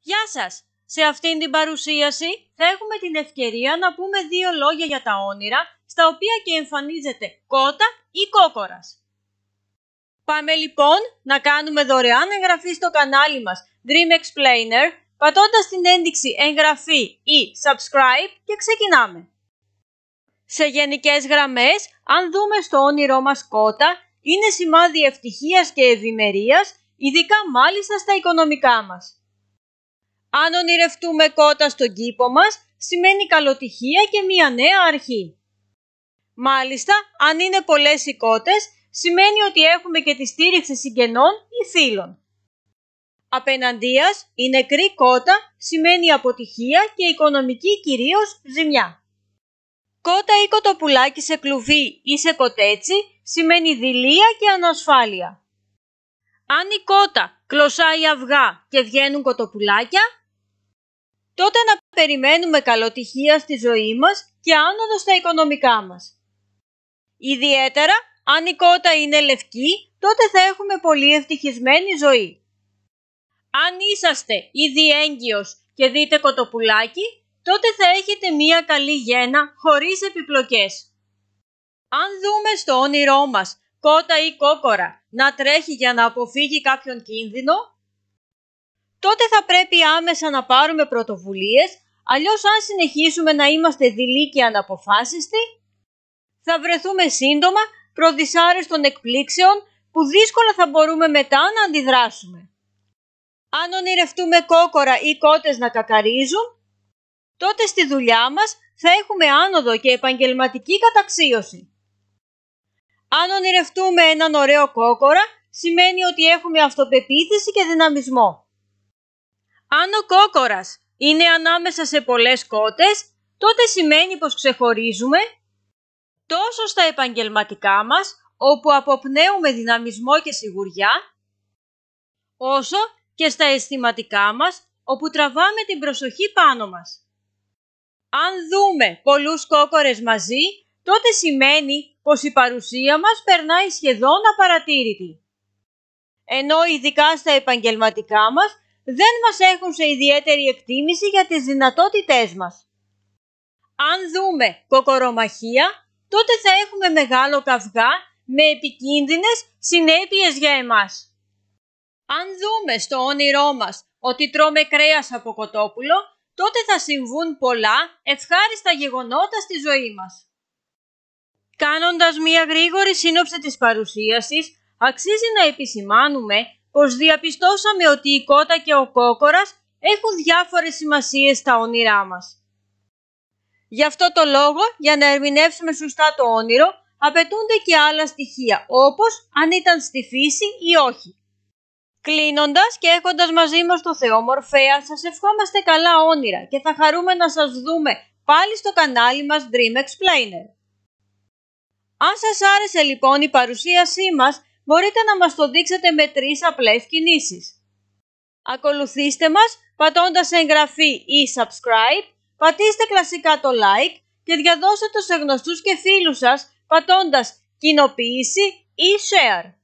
Γεια σας! Σε αυτήν την παρουσίαση θα έχουμε την ευκαιρία να πούμε δύο λόγια για τα όνειρα, στα οποία και εμφανίζεται κότα ή κόκορας. Πάμε λοιπόν να κάνουμε δωρεάν εγγραφή στο κανάλι μας Dream Explainer, πατώντας την ένδειξη εγγραφή ή subscribe και ξεκινάμε. Σε γενικές γραμμές, αν δούμε στο όνειρό μας κότα, είναι σημάδι ευτυχίας και ευημερίας, ειδικά μάλιστα στα οικονομικά μας. Αν ονειρευτούμε κότα στον κήπο μας, σημαίνει καλοτυχία και μία νέα αρχή. Μάλιστα, αν είναι πολλές οι κότες, σημαίνει ότι έχουμε και τη στήριξη συγγενών ή φίλων. Απέναντίας, η νεκρή κότα σημαίνει αποτυχία και οικονομική κυρίως ζημιά. Κότα ή κοτοπουλάκι σε κλουβί ή σε κοτέτσι σημαίνει δηλία και ανασφάλεια. Αν η κότα κλωσάει αυγά και βγαίνουν κοτοπουλάκια, τότε να περιμένουμε καλοτυχία στη ζωή μας και άνοδο στα οικονομικά μας. Ιδιαίτερα, αν η κότα είναι λευκή, τότε θα έχουμε πολύ ευτυχισμένη ζωή. Αν είσαστε ήδη έγκυος και δείτε κοτοπουλάκι, τότε θα έχετε μία καλή γένα χωρίς επιπλοκές. Αν δούμε στο όνειρό μας κότα ή κόκορα να τρέχει για να αποφύγει κάποιον κίνδυνο, τότε θα πρέπει άμεσα να πάρουμε πρωτοβουλίες, αλλιώς αν συνεχίσουμε να είμαστε δειλοί και αναποφάσιστοι, θα βρεθούμε σύντομα των εκπλήξεων που δύσκολα θα μπορούμε μετά να αντιδράσουμε. Αν ονειρευτούμε κόκορα ή κότες να κακαρίζουν, τότε στη δουλειά μας θα έχουμε άνοδο και επαγγελματική καταξίωση. Αν ονειρευτούμε έναν ωραίο κόκορα, σημαίνει ότι έχουμε αυτοπεποίθηση και δυναμισμό. Αν ο κόκορας είναι ανάμεσα σε πολλές κότες, τότε σημαίνει πως ξεχωρίζουμε τόσο στα επαγγελματικά μας, όπου αποπνέουμε δυναμισμό και σιγουριά, όσο και στα αισθηματικά μας, όπου τραβάμε την προσοχή πάνω μας. Αν δούμε πολλούς κόκορες μαζί, τότε σημαίνει πως η παρουσία μας περνάει σχεδόν απαρατήρητη. Ενώ ειδικά στα επαγγελματικά μας δεν μας έχουν σε ιδιαίτερη εκτίμηση για τις δυνατότητές μας. Αν δούμε κοκορομαχία, τότε θα έχουμε μεγάλο καυγά με επικίνδυνες συνέπειες για εμάς. Αν δούμε στο όνειρό μας ότι τρώμε κρέας από κοτόπουλο, τότε θα συμβούν πολλά ευχάριστα γεγονότα στη ζωή μας. Κάνοντας μία γρήγορη σύνοψη της παρουσίασης, αξίζει να επισημάνουμε πως διαπιστώσαμε ότι η κότα και ο κόκορας έχουν διάφορες σημασίες στα όνειρά μας. Γι' αυτό το λόγο, για να ερμηνεύσουμε σωστά το όνειρο, απαιτούνται και άλλα στοιχεία, όπως αν ήταν στη φύση ή όχι. Κλείνοντας και έχοντας μαζί μας το Θεό Μορφέα, σας ευχόμαστε καλά όνειρα και θα χαρούμε να σας δούμε πάλι στο κανάλι μας Dream Explainer. Αν σας άρεσε λοιπόν η παρουσίασή μας, μπορείτε να μας το δείξετε με τρεις απλές κινήσεις. Ακολουθήστε μας πατώντας εγγραφή ή subscribe, πατήστε κλασικά το like και διαδώστε το σε γνωστούς και φίλους σας πατώντας κοινοποίηση ή share.